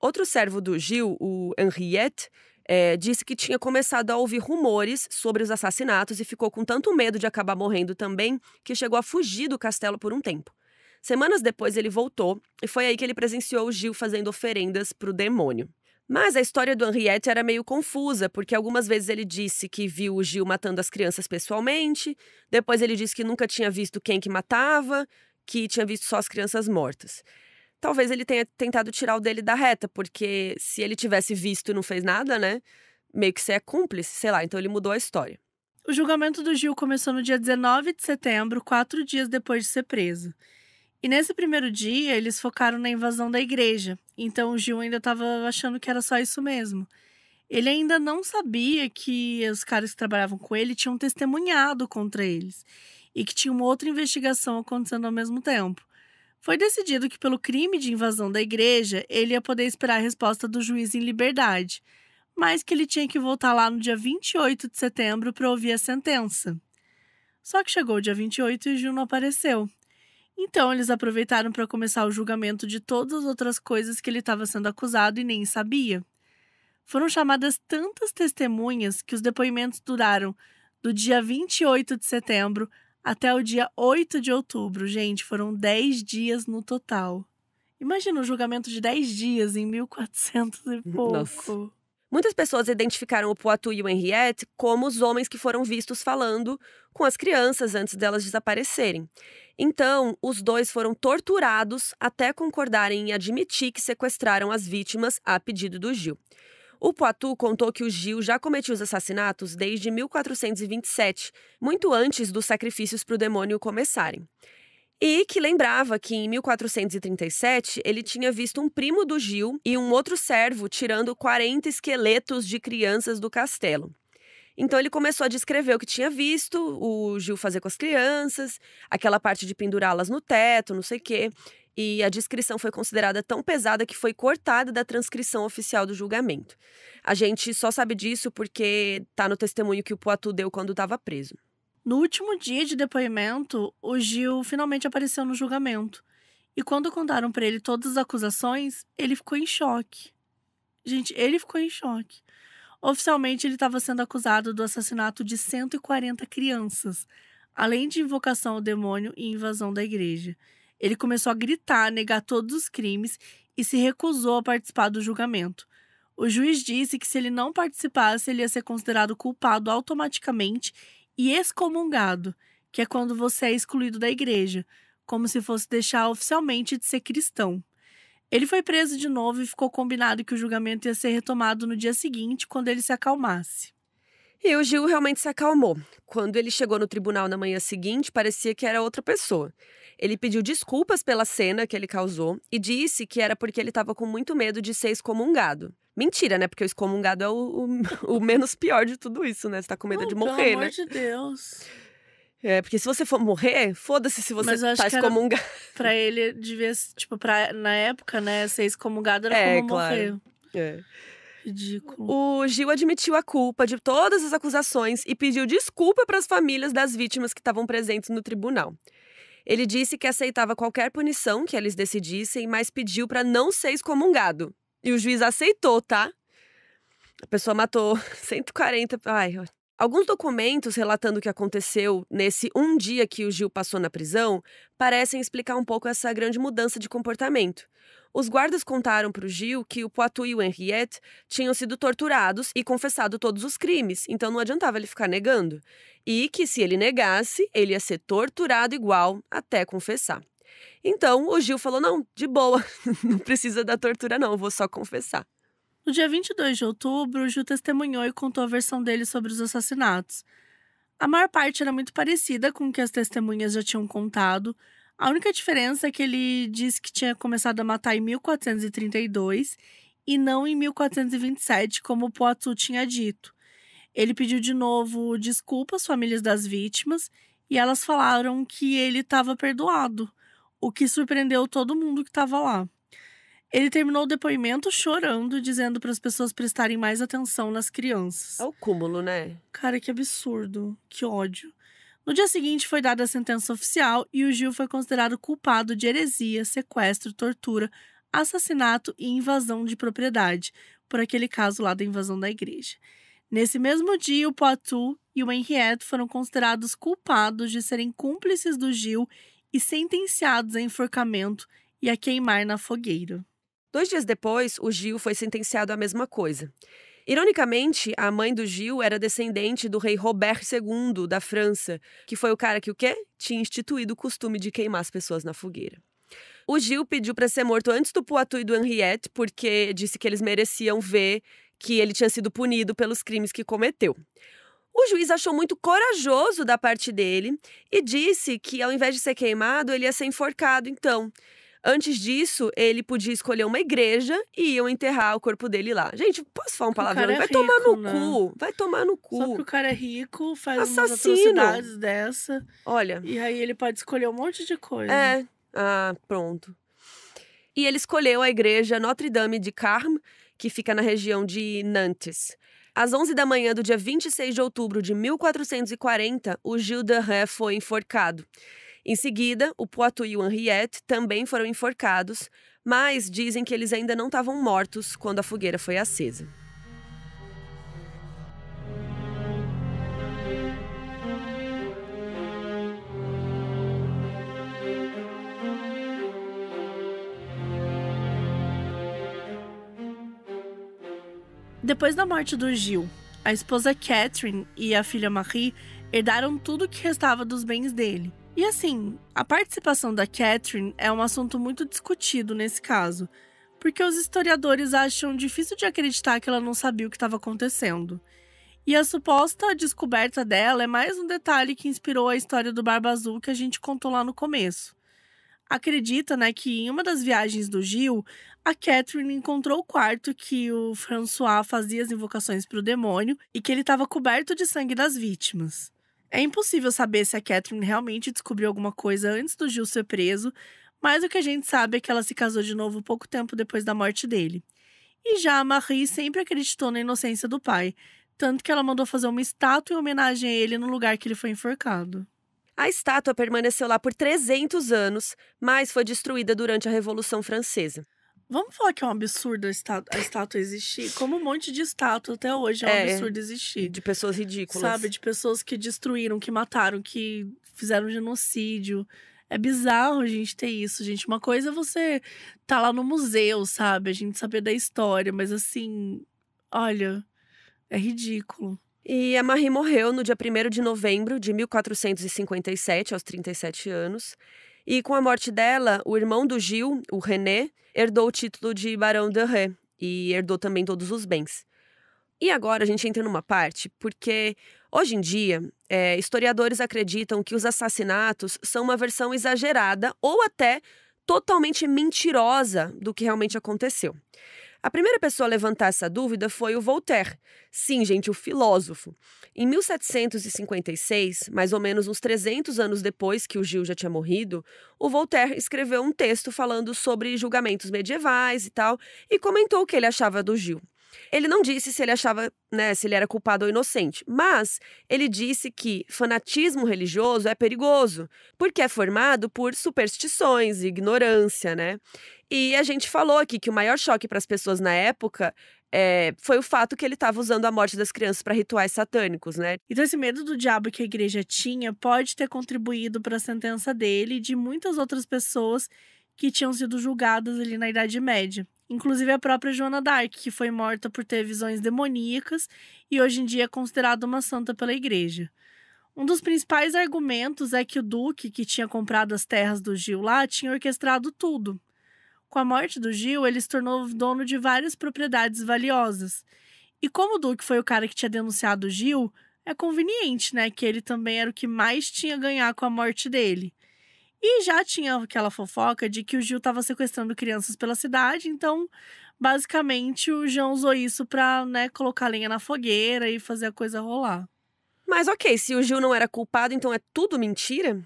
Outro servo do Gil, o Henriette, é, disse que tinha começado a ouvir rumores sobre os assassinatos e ficou com tanto medo de acabar morrendo também que chegou a fugir do castelo por um tempo. Semanas depois ele voltou e foi aí que ele presenciou o Gil fazendo oferendas para o demônio. Mas a história do Henriette era meio confusa, porque algumas vezes ele disse que viu o Gil matando as crianças pessoalmente, depois ele disse que nunca tinha visto quem que matava, que tinha visto só as crianças mortas. Talvez ele tenha tentado tirar o dele da reta, porque se ele tivesse visto e não fez nada, né? Meio que você é cúmplice, sei lá, então ele mudou a história. O julgamento do Gil começou no dia 19 de setembro, quatro dias depois de ser preso. E nesse primeiro dia, eles focaram na invasão da igreja. Então o Gil ainda estava achando que era só isso mesmo. Ele ainda não sabia que os caras que trabalhavam com ele tinham testemunhado contra eles e que tinha uma outra investigação acontecendo ao mesmo tempo. Foi decidido que, pelo crime de invasão da igreja, ele ia poder esperar a resposta do juiz em liberdade, mas que ele tinha que voltar lá no dia 28 de setembro para ouvir a sentença. Só que chegou o dia 28 e Gil não apareceu. Então eles aproveitaram para começar o julgamento de todas as outras coisas que ele estava sendo acusado e nem sabia. Foram chamadas tantas testemunhas que os depoimentos duraram do dia 28 de setembro até o dia 8 de outubro. Gente, foram 10 dias no total. Imagina um julgamento de 10 dias em 1400 e pouco. Nossa. Muitas pessoas identificaram o Poitou e o Henriette como os homens que foram vistos falando com as crianças antes delas desaparecerem. Então, os dois foram torturados até concordarem em admitir que sequestraram as vítimas a pedido do Gil. O Poitou contou que o Gil já cometia os assassinatos desde 1427, muito antes dos sacrifícios para o demônio começarem. E que lembrava que em 1437 ele tinha visto um primo do Gil e um outro servo tirando 40 esqueletos de crianças do castelo. Então ele começou a descrever o que tinha visto, o Gil fazer com as crianças, aquela parte de pendurá-las no teto, não sei o quê. E a descrição foi considerada tão pesada que foi cortada da transcrição oficial do julgamento. A gente só sabe disso porque está no testemunho que o Poitou deu quando estava preso. No último dia de depoimento, o Gil finalmente apareceu no julgamento. E quando contaram para ele todas as acusações, ele ficou em choque. Gente, ele ficou em choque. Oficialmente, ele estava sendo acusado do assassinato de 140 crianças, além de invocação ao demônio e invasão da igreja. Ele começou a gritar, a negar todos os crimes e se recusou a participar do julgamento. O juiz disse que se ele não participasse, ele ia ser considerado culpado automaticamente e excomungado, que é quando você é excluído da igreja, como se fosse deixar oficialmente de ser cristão. Ele foi preso de novo e ficou combinado que o julgamento ia ser retomado no dia seguinte, quando ele se acalmasse. E o Gil realmente se acalmou. Quando ele chegou no tribunal na manhã seguinte, parecia que era outra pessoa. Ele pediu desculpas pela cena que ele causou e disse que era porque ele estava com muito medo de ser excomungado. Mentira, né? Porque o excomungado é o, o, o menos pior de tudo isso, né? Você tá com medo de morrer, pelo né? Pelo amor de Deus. É, porque se você for morrer, foda-se se você Mas eu acho tá excomungado. Era, pra ele, devia, tipo, pra, na época, né, ser excomungado era é, como claro. morrer. É. Ridículo. O Gil admitiu a culpa de todas as acusações e pediu desculpa para as famílias das vítimas que estavam presentes no tribunal. Ele disse que aceitava qualquer punição que eles decidissem, mas pediu para não ser excomungado. E o juiz aceitou, tá? A pessoa matou 140. Ai, Alguns documentos relatando o que aconteceu nesse um dia que o Gil passou na prisão parecem explicar um pouco essa grande mudança de comportamento. Os guardas contaram para o Gil que o Poitou e o Henriette tinham sido torturados e confessado todos os crimes, então não adiantava ele ficar negando. E que se ele negasse, ele ia ser torturado igual até confessar. Então o Gil falou: não, de boa, não precisa da tortura, não, vou só confessar. No dia 22 de outubro, o Gil testemunhou e contou a versão dele sobre os assassinatos. A maior parte era muito parecida com o que as testemunhas já tinham contado, a única diferença é que ele disse que tinha começado a matar em 1432 e não em 1427, como Poitou tinha dito. Ele pediu de novo desculpa às famílias das vítimas e elas falaram que ele estava perdoado, o que surpreendeu todo mundo que estava lá. Ele terminou o depoimento chorando, dizendo para as pessoas prestarem mais atenção nas crianças. É o cúmulo, né? Cara, que absurdo, que ódio. No dia seguinte, foi dada a sentença oficial e o Gil foi considerado culpado de heresia, sequestro, tortura, assassinato e invasão de propriedade, por aquele caso lá da invasão da igreja. Nesse mesmo dia, o Poitou e o Henriette foram considerados culpados de serem cúmplices do Gil e sentenciados a enforcamento e a queimar na fogueira. Dois dias depois, o Gil foi sentenciado à mesma coisa. Ironicamente, a mãe do Gil era descendente do rei Robert II da França, que foi o cara que o quê? Tinha instituído o costume de queimar as pessoas na fogueira. O Gil pediu para ser morto antes do Poitou e do Henriette, porque disse que eles mereciam ver que ele tinha sido punido pelos crimes que cometeu. O juiz achou muito corajoso da parte dele e disse que, ao invés de ser queimado, ele ia ser enforcado, então. Antes disso, ele podia escolher uma igreja e iam enterrar o corpo dele lá. Gente, posso falar um palavrão? É vai rico, tomar no né? cu. Vai tomar no cu. Só que o cara é rico, faz Assassino. umas atrocidades dessa. Olha. E aí ele pode escolher um monte de coisa. É. Ah, pronto. E ele escolheu a igreja Notre Dame de Carme, que fica na região de Nantes. Às 11 da manhã do dia 26 de outubro de 1440, o Gilles de Ré foi enforcado. Em seguida, o Poitou e o Henriette também foram enforcados, mas dizem que eles ainda não estavam mortos quando a fogueira foi acesa. Depois da morte do Gil, a esposa Catherine e a filha Marie herdaram tudo o que restava dos bens dele. E assim, a participação da Catherine é um assunto muito discutido nesse caso, porque os historiadores acham difícil de acreditar que ela não sabia o que estava acontecendo. E a suposta descoberta dela é mais um detalhe que inspirou a história do Barba Azul que a gente contou lá no começo. Acredita, né, que em uma das viagens do Gil, a Catherine encontrou o quarto que o François fazia as invocações para o demônio e que ele estava coberto de sangue das vítimas. É impossível saber se a Catherine realmente descobriu alguma coisa antes do Gil ser preso, mas o que a gente sabe é que ela se casou de novo pouco tempo depois da morte dele. E já a Marie sempre acreditou na inocência do pai, tanto que ela mandou fazer uma estátua em homenagem a ele no lugar que ele foi enforcado. A estátua permaneceu lá por 300 anos, mas foi destruída durante a Revolução Francesa. Vamos falar que é um absurdo a, estátua, a estátua existir? Como um monte de estátua até hoje é um é, absurdo existir. De pessoas ridículas. Sabe? De pessoas que destruíram, que mataram, que fizeram genocídio. É bizarro a gente ter isso, gente. Uma coisa é você tá lá no museu, sabe? A gente saber da história, mas assim, olha, é ridículo. E a Marie morreu no dia 1 de novembro de 1457, aos 37 anos. E com a morte dela, o irmão do Gil, o René, herdou o título de Barão de Ré e herdou também todos os bens. E agora a gente entra numa parte porque hoje em dia é, historiadores acreditam que os assassinatos são uma versão exagerada ou até totalmente mentirosa do que realmente aconteceu. A primeira pessoa a levantar essa dúvida foi o Voltaire. Sim, gente, o filósofo. Em 1756, mais ou menos uns 300 anos depois que o Gil já tinha morrido, o Voltaire escreveu um texto falando sobre julgamentos medievais e tal, e comentou o que ele achava do Gil. Ele não disse se ele achava, né, se ele era culpado ou inocente, mas ele disse que fanatismo religioso é perigoso, porque é formado por superstições, ignorância, né? E a gente falou aqui que o maior choque para as pessoas na época é, foi o fato que ele estava usando a morte das crianças para rituais satânicos, né? Então, esse medo do diabo que a igreja tinha pode ter contribuído para a sentença dele e de muitas outras pessoas que tinham sido julgadas ali na Idade Média. Inclusive a própria Joana Dark, que foi morta por ter visões demoníacas e hoje em dia é considerada uma santa pela igreja. Um dos principais argumentos é que o duque, que tinha comprado as terras do Gil lá, tinha orquestrado tudo. Com a morte do Gil, ele se tornou dono de várias propriedades valiosas. E como o duque foi o cara que tinha denunciado o Gil, é conveniente, né, que ele também era o que mais tinha a ganhar com a morte dele. E já tinha aquela fofoca de que o Gil estava sequestrando crianças pela cidade, então basicamente o João usou isso para né, colocar lenha na fogueira e fazer a coisa rolar. Mas ok, se o Gil não era culpado, então é tudo mentira?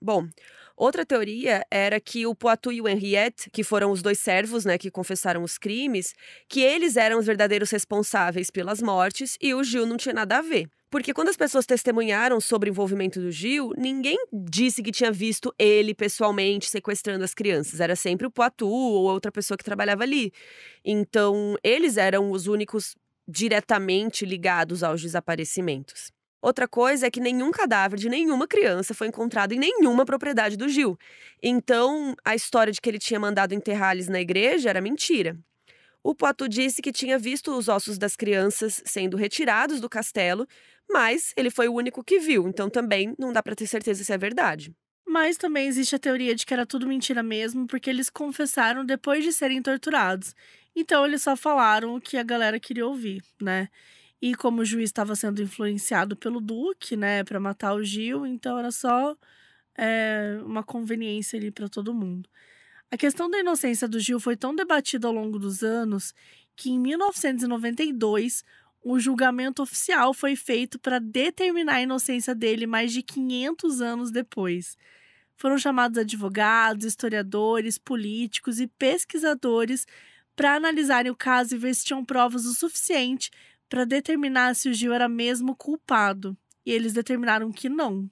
Bom, outra teoria era que o Poitou e o Henriette, que foram os dois servos, né, que confessaram os crimes, que eles eram os verdadeiros responsáveis pelas mortes e o Gil não tinha nada a ver. Porque quando as pessoas testemunharam sobre o envolvimento do Gil, ninguém disse que tinha visto ele pessoalmente sequestrando as crianças. Era sempre o Poitou ou outra pessoa que trabalhava ali. Então, eles eram os únicos diretamente ligados aos desaparecimentos. Outra coisa é que nenhum cadáver de nenhuma criança foi encontrado em nenhuma propriedade do Gil. Então, a história de que ele tinha mandado enterrá-los na igreja era mentira. O Poitou disse que tinha visto os ossos das crianças sendo retirados do castelo, mas ele foi o único que viu, então também não dá para ter certeza se é verdade. Mas também existe a teoria de que era tudo mentira mesmo, porque eles confessaram depois de serem torturados. Então eles só falaram o que a galera queria ouvir, né? E como o juiz estava sendo influenciado pelo Duque, né, para matar o Gil, então era só é, uma conveniência ali para todo mundo. A questão da inocência do Gil foi tão debatida ao longo dos anos que, em 1992, um julgamento oficial foi feito para determinar a inocência dele mais de 500 anos depois. Foram chamados advogados, historiadores, políticos e pesquisadores para analisarem o caso e ver se tinham provas o suficiente para determinar se o Gil era mesmo culpado. E eles determinaram que não.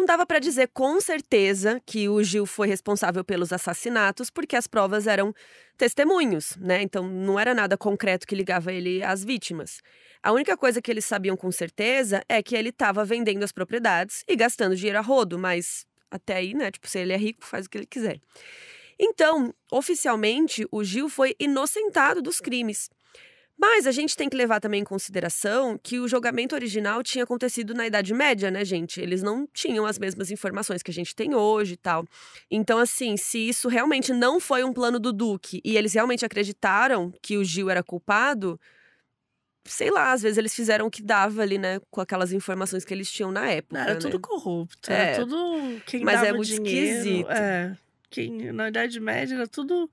Não dava para dizer com certeza que o Gil foi responsável pelos assassinatos, porque as provas eram testemunhos, né? Então não era nada concreto que ligava ele às vítimas. A única coisa que eles sabiam com certeza é que ele estava vendendo as propriedades e gastando dinheiro a rodo, mas até aí, né? Tipo, se ele é rico, faz o que ele quiser. Então, oficialmente, o Gil foi inocentado dos crimes. Mas a gente tem que levar também em consideração que o julgamento original tinha acontecido na Idade Média, né, gente? Eles não tinham as mesmas informações que a gente tem hoje e tal. Então, assim, se isso realmente não foi um plano do Duque e eles realmente acreditaram que o Gil era culpado, sei lá, às vezes eles fizeram o que dava ali, né? Com aquelas informações que eles tinham na época. Era né? tudo corrupto, era é, tudo quem Mas é dava é muito dinheiro, esquisito. É. Quem, na Idade Média era tudo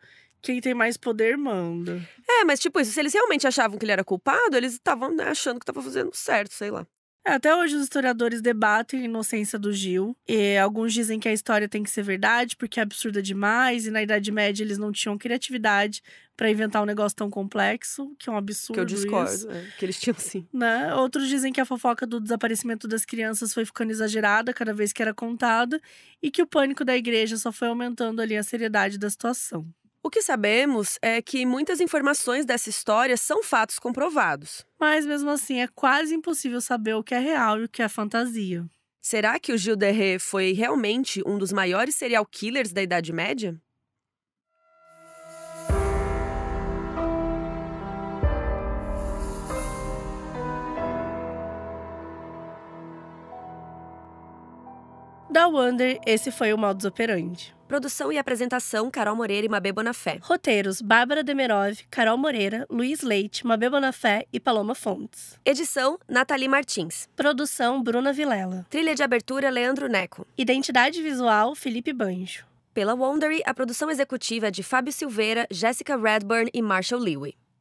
quem tem mais poder manda. É, mas tipo isso, se eles realmente achavam que ele era culpado, eles estavam né, achando que estava fazendo certo, sei lá. É, até hoje os historiadores debatem a inocência do Gil. E alguns dizem que a história tem que ser verdade porque é absurda demais e na Idade Média eles não tinham criatividade para inventar um negócio tão complexo, que é um absurdo. Que eu discordo, é, que eles tinham sim. Né? Outros dizem que a fofoca do desaparecimento das crianças foi ficando exagerada cada vez que era contada e que o pânico da igreja só foi aumentando ali a seriedade da situação. O que sabemos é que muitas informações dessa história são fatos comprovados. Mas mesmo assim, é quase impossível saber o que é real e o que é fantasia. Será que o Gil Derré foi realmente um dos maiores serial killers da Idade Média? Da Wonder, esse foi o modus operandi. Produção e apresentação: Carol Moreira e Mabê Bonafé. Roteiros: Bárbara Demerov, Carol Moreira, Luiz Leite, Mabê Bonafé e Paloma Fontes. Edição: Nathalie Martins. Produção: Bruna Vilela. Trilha de abertura: Leandro Neco. Identidade visual: Felipe Banjo. Pela Wondery, a produção executiva é de Fábio Silveira, Jessica Redburn e Marshall Lewy.